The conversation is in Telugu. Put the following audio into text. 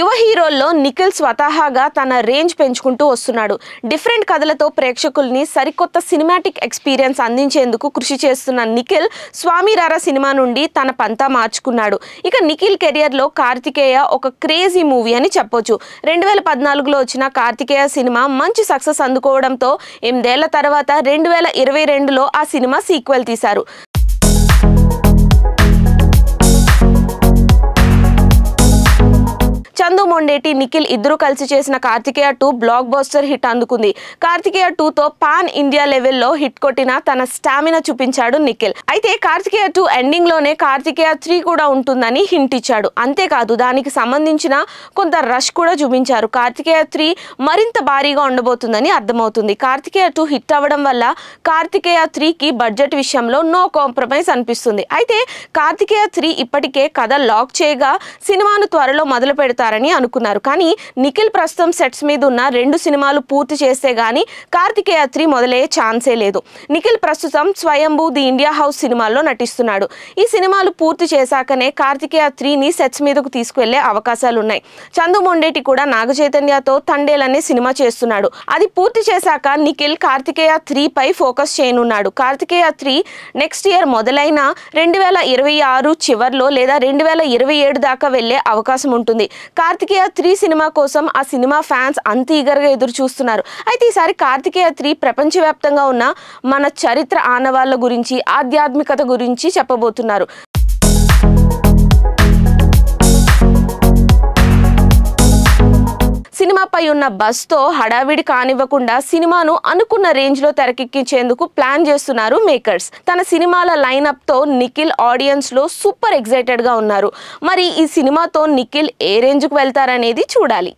యువ హీరోల్లో నిఖిల్ స్వతహాగా తన రేంజ్ పెంచుకుంటూ వస్తున్నాడు డిఫరెంట్ కథలతో ప్రేక్షకుల్ని సరికొత్త సినిమాటిక్ ఎక్స్పీరియన్స్ అందించేందుకు కృషి చేస్తున్న నిఖిల్ స్వామిరారా సినిమా నుండి తన పంతా మార్చుకున్నాడు ఇక నిఖిల్ కెరియర్లో కార్తికేయ ఒక క్రేజీ మూవీ అని చెప్పొచ్చు రెండు వేల పద్నాలుగులో వచ్చిన కార్తికేయ సినిమా మంచి సక్సెస్ అందుకోవడంతో ఎనిమిదేళ్ల తర్వాత రెండు వేల ఇరవై రెండులో ఆ సినిమా సీక్వెల్ తీశారు చందు మొండేటి నిఖిల్ ఇద్దరు కలిసి చేసిన Karthikeya two blockbuster hit అందుకుంది కార్తికేయ టూతో పాన్ ఇండియా లెవెల్లో హిట్ కొట్టిన తన స్టామినా చూపించాడు నిఖిల్ అయితే కార్తికేయ టూ ఎండింగ్ లోనే కార్తికేయ త్రీ కూడా ఉంటుందని హింట్ ఇచ్చాడు అంతేకాదు దానికి సంబంధించిన కొంత రష్ కూడా చూపించారు కార్తికేయ త్రీ మరింత భారీగా ఉండబోతుందని అర్థమవుతుంది కార్తికేయ టూ హిట్ అవ్వడం వల్ల కార్తికేయ త్రీకి బడ్జెట్ విషయంలో నో కాంప్రమైజ్ అనిపిస్తుంది అయితే కార్తికేయ త్రీ ఇప్పటికే కథ లాక్ చేయగా సినిమాను త్వరలో మొదలు పెడతారు చేస్తారని అనుకున్నారు కానీ నిఖిల్ ప్రస్తుతం సెట్స్ మీద ఉన్న రెండు సినిమాలు పూర్తి చేస్తే గానీ కార్తికేయ త్రీ మొదలయ్యే ఛాన్సే లేదు నిఖిల్ ప్రస్తుతం స్వయంభూ ది ఇండియా హౌస్ సినిమాల్లో నటిస్తున్నాడు ఈ సినిమాలు పూర్తి చేశాకనే కార్తికేయ త్రీని సెట్స్ మీదకు తీసుకువెళ్లే అవకాశాలు ఉన్నాయి చందు మొండేటి కూడా నాగ చైతన్యతో తండేల్ అనే సినిమా చేస్తున్నాడు అది పూర్తి చేశాక నిఖిల్ కార్తికేయ త్రీ పై ఫోకస్ చేయనున్నాడు కార్తికేయ త్రీ నెక్స్ట్ ఇయర్ మొదలైన రెండు వేల ఇరవై ఆరు చివరిలో లేదా రెండు వేల ఇరవై ఏడు దాకా వెళ్లే అవకాశం ఉంటుంది కార్తికేయ త్రీ సినిమా కోసం ఆ సినిమా ఫ్యాన్స్ అంత ఈగర్గా ఎదురు చూస్తున్నారు అయితే ఈసారి కార్తికేయ త్రీ ప్రపంచవ్యాప్తంగా ఉన్న మన చరిత్ర ఆనవాళ్ళ గురించి ఆధ్యాత్మికత గురించి చెప్పబోతున్నారు సినిమాపై ఉన్న బస్తో హడావిడి కానివ్వకుండా సినిమాను అనుకున్న రేంజ్ లో తెరకెక్కించేందుకు ప్లాన్ చేస్తున్నారు మేకర్స్ తన సినిమాల లైన్అప్ తో నిఖిల్ ఆడియన్స్ లో సూపర్ ఎక్సైటెడ్ గా ఉన్నారు మరి ఈ సినిమాతో నిఖిల్ ఏ రేంజ్ కు వెళ్తారనేది చూడాలి